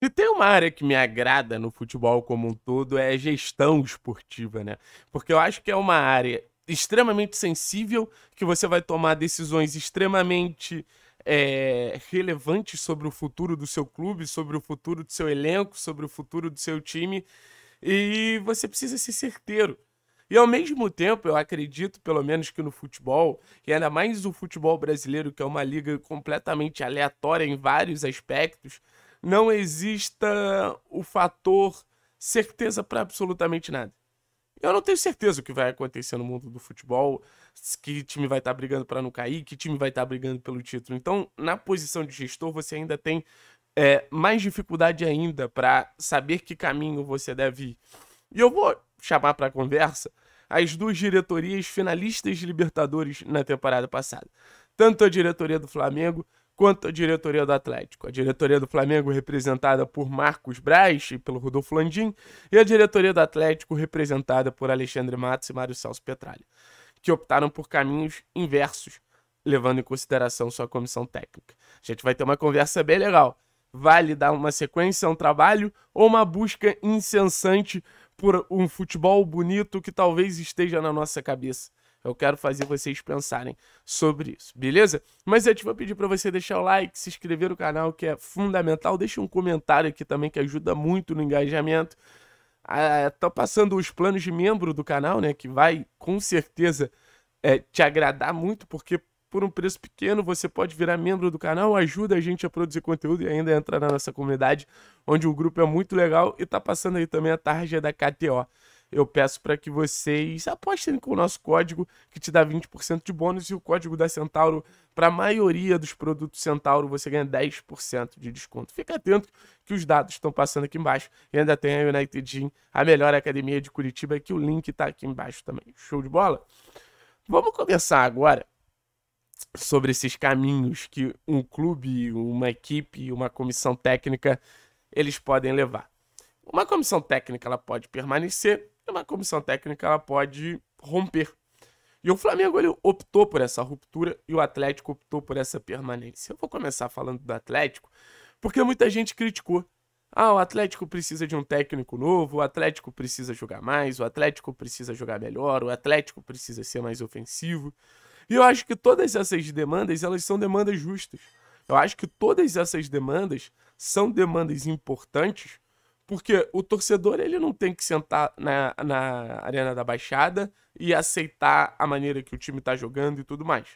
E tem uma área que me agrada no futebol como um todo é a gestão esportiva, né? Porque eu acho que é uma área extremamente sensível que você vai tomar decisões extremamente é, relevantes sobre o futuro do seu clube, sobre o futuro do seu elenco, sobre o futuro do seu time e você precisa ser certeiro. E ao mesmo tempo, eu acredito, pelo menos que no futebol, e ainda mais o futebol brasileiro, que é uma liga completamente aleatória em vários aspectos, não exista o fator certeza para absolutamente nada. Eu não tenho certeza o que vai acontecer no mundo do futebol, que time vai estar tá brigando para não cair, que time vai estar tá brigando pelo título. Então, na posição de gestor, você ainda tem é, mais dificuldade ainda para saber que caminho você deve ir. E eu vou chamar para conversa as duas diretorias finalistas de Libertadores na temporada passada. Tanto a diretoria do Flamengo quanto à diretoria do Atlético. A diretoria do Flamengo, representada por Marcos Braz e pelo Rodolfo Landim, e a diretoria do Atlético, representada por Alexandre Matos e Mário Celso Petralha, que optaram por caminhos inversos, levando em consideração sua comissão técnica. A gente vai ter uma conversa bem legal. Vale dar uma sequência, um trabalho ou uma busca incessante por um futebol bonito que talvez esteja na nossa cabeça? Eu quero fazer vocês pensarem sobre isso, beleza? Mas eu te vou pedir para você deixar o like, se inscrever no canal, que é fundamental. Deixa um comentário aqui também, que ajuda muito no engajamento. Ah, passando os planos de membro do canal, né? Que vai, com certeza, é, te agradar muito, porque por um preço pequeno, você pode virar membro do canal, ajuda a gente a produzir conteúdo e ainda entrar na nossa comunidade, onde o grupo é muito legal e tá passando aí também a tarja da KTO eu peço para que vocês apostem com o nosso código que te dá 20% de bônus e o código da Centauro para a maioria dos produtos Centauro você ganha 10% de desconto. Fica atento que os dados estão passando aqui embaixo e ainda tem a United Gym, a melhor academia de Curitiba, que o link está aqui embaixo também. Show de bola? Vamos começar agora sobre esses caminhos que um clube, uma equipe, uma comissão técnica eles podem levar. Uma comissão técnica ela pode permanecer então, uma comissão técnica ela pode romper. E o Flamengo ele optou por essa ruptura e o Atlético optou por essa permanência. Eu vou começar falando do Atlético, porque muita gente criticou. Ah, o Atlético precisa de um técnico novo, o Atlético precisa jogar mais, o Atlético precisa jogar melhor, o Atlético precisa ser mais ofensivo. E eu acho que todas essas demandas, elas são demandas justas. Eu acho que todas essas demandas são demandas importantes porque o torcedor ele não tem que sentar na, na Arena da Baixada e aceitar a maneira que o time está jogando e tudo mais.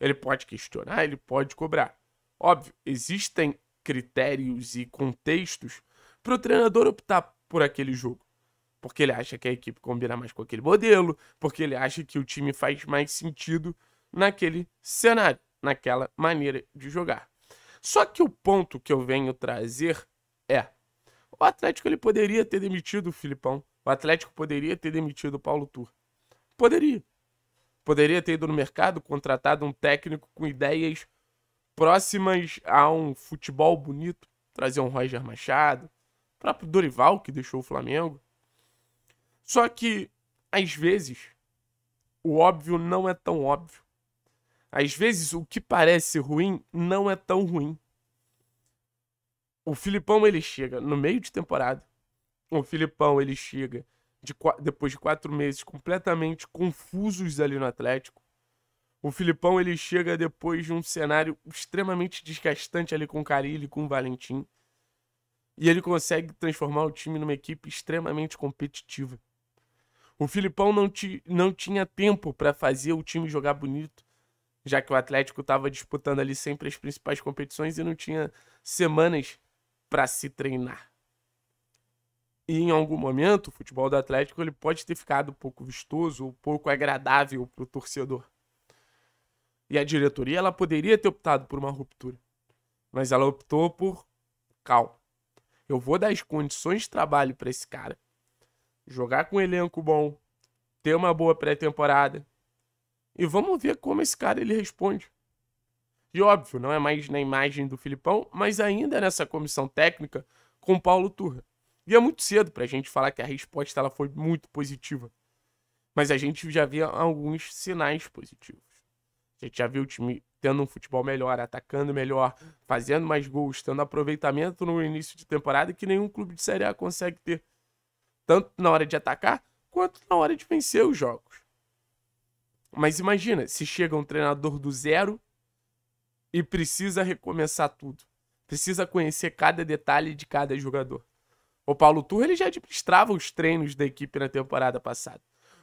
Ele pode questionar, ele pode cobrar. Óbvio, existem critérios e contextos para o treinador optar por aquele jogo. Porque ele acha que a equipe combina mais com aquele modelo, porque ele acha que o time faz mais sentido naquele cenário, naquela maneira de jogar. Só que o ponto que eu venho trazer é o Atlético ele poderia ter demitido o Filipão. O Atlético poderia ter demitido o Paulo Tur. Poderia. Poderia ter ido no mercado, contratado um técnico com ideias próximas a um futebol bonito, trazer um Roger Machado, o próprio Dorival que deixou o Flamengo. Só que às vezes o óbvio não é tão óbvio. Às vezes o que parece ruim não é tão ruim o Filipão ele chega no meio de temporada. O Filipão ele chega de, depois de quatro meses completamente confusos ali no Atlético. O Filipão ele chega depois de um cenário extremamente desgastante ali com o Carilli e com o Valentim. E ele consegue transformar o time numa equipe extremamente competitiva. O Filipão não, ti, não tinha tempo para fazer o time jogar bonito, já que o Atlético estava disputando ali sempre as principais competições e não tinha semanas para se treinar. E em algum momento, o futebol do Atlético ele pode ter ficado um pouco vistoso, um pouco agradável para o torcedor. E a diretoria ela poderia ter optado por uma ruptura, mas ela optou por calma. Eu vou dar as condições de trabalho para esse cara, jogar com um elenco bom, ter uma boa pré-temporada e vamos ver como esse cara ele responde. E óbvio, não é mais na imagem do Filipão, mas ainda nessa comissão técnica com Paulo Turra. E é muito cedo para a gente falar que a resposta ela foi muito positiva. Mas a gente já via alguns sinais positivos. A gente já viu o time tendo um futebol melhor, atacando melhor, fazendo mais gols, tendo aproveitamento no início de temporada que nenhum clube de Série A consegue ter. Tanto na hora de atacar, quanto na hora de vencer os jogos. Mas imagina, se chega um treinador do zero e precisa recomeçar tudo. Precisa conhecer cada detalhe de cada jogador. O Paulo Turra ele já administrava os treinos da equipe na temporada passada.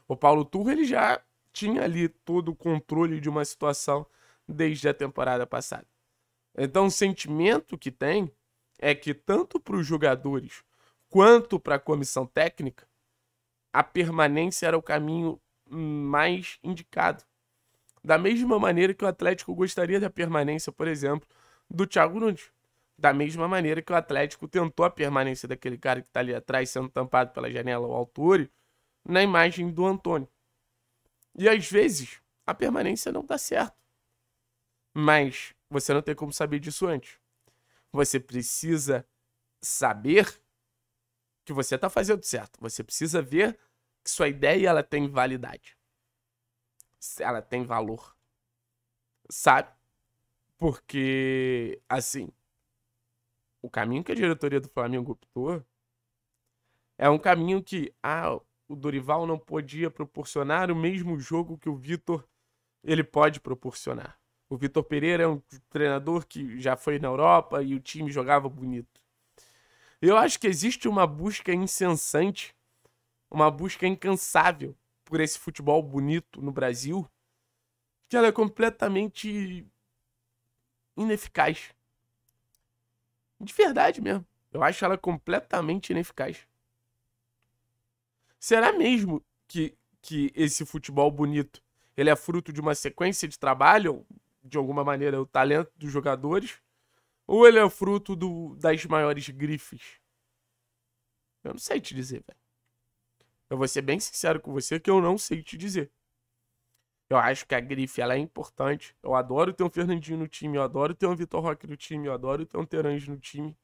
O Paulo Turra ele já tinha ali todo o controle de uma situação desde a temporada passada. Então, o sentimento que tem é que tanto para os jogadores quanto para a comissão técnica, a permanência era o caminho mais indicado. Da mesma maneira que o Atlético gostaria da permanência, por exemplo, do Thiago Nunes. Da mesma maneira que o Atlético tentou a permanência daquele cara que está ali atrás sendo tampado pela janela, o Alturi, na imagem do Antônio. E às vezes a permanência não dá certo. Mas você não tem como saber disso antes. Você precisa saber que você está fazendo certo. Você precisa ver que sua ideia ela tem validade ela tem valor. Sabe? Porque, assim, o caminho que a diretoria do Flamengo optou é um caminho que, ah, o Dorival não podia proporcionar o mesmo jogo que o Vitor ele pode proporcionar. O Vitor Pereira é um treinador que já foi na Europa e o time jogava bonito. Eu acho que existe uma busca incessante, uma busca incansável por esse futebol bonito no Brasil, que ela é completamente ineficaz. De verdade mesmo. Eu acho ela completamente ineficaz. Será mesmo que, que esse futebol bonito ele é fruto de uma sequência de trabalho, de alguma maneira, o talento dos jogadores, ou ele é fruto do, das maiores grifes? Eu não sei te dizer, velho. Eu vou ser bem sincero com você que eu não sei te dizer. Eu acho que a grife ela é importante. Eu adoro ter um Fernandinho no time, eu adoro ter um Vitor Roque no time, eu adoro ter um Terange no time.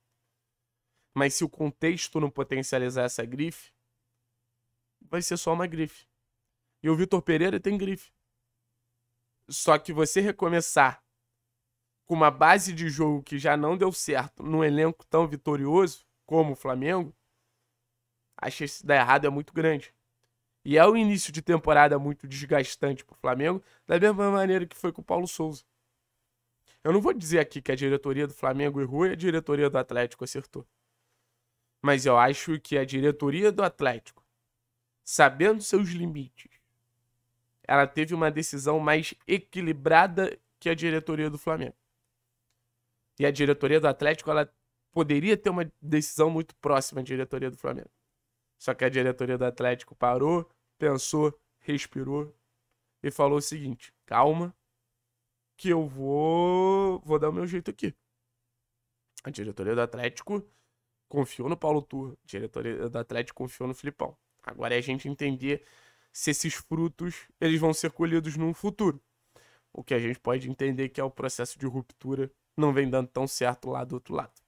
Mas se o contexto não potencializar essa grife, vai ser só uma grife. E o Vitor Pereira tem grife. Só que você recomeçar com uma base de jogo que já não deu certo num elenco tão vitorioso como o Flamengo, a chance de dar errado é muito grande. E é o início de temporada muito desgastante pro Flamengo, da mesma maneira que foi com o Paulo Souza. Eu não vou dizer aqui que a diretoria do Flamengo errou e a diretoria do Atlético acertou. Mas eu acho que a diretoria do Atlético, sabendo seus limites, ela teve uma decisão mais equilibrada que a diretoria do Flamengo. E a diretoria do Atlético, ela poderia ter uma decisão muito próxima à diretoria do Flamengo. Só que a diretoria do Atlético parou, pensou, respirou e falou o seguinte: calma, que eu vou, vou dar o meu jeito aqui. A diretoria do Atlético confiou no Paulo Tur, a diretoria do Atlético confiou no Filipão. Agora é a gente entender se esses frutos eles vão ser colhidos no futuro. O que a gente pode entender é que é o processo de ruptura não vem dando tão certo lá do outro lado.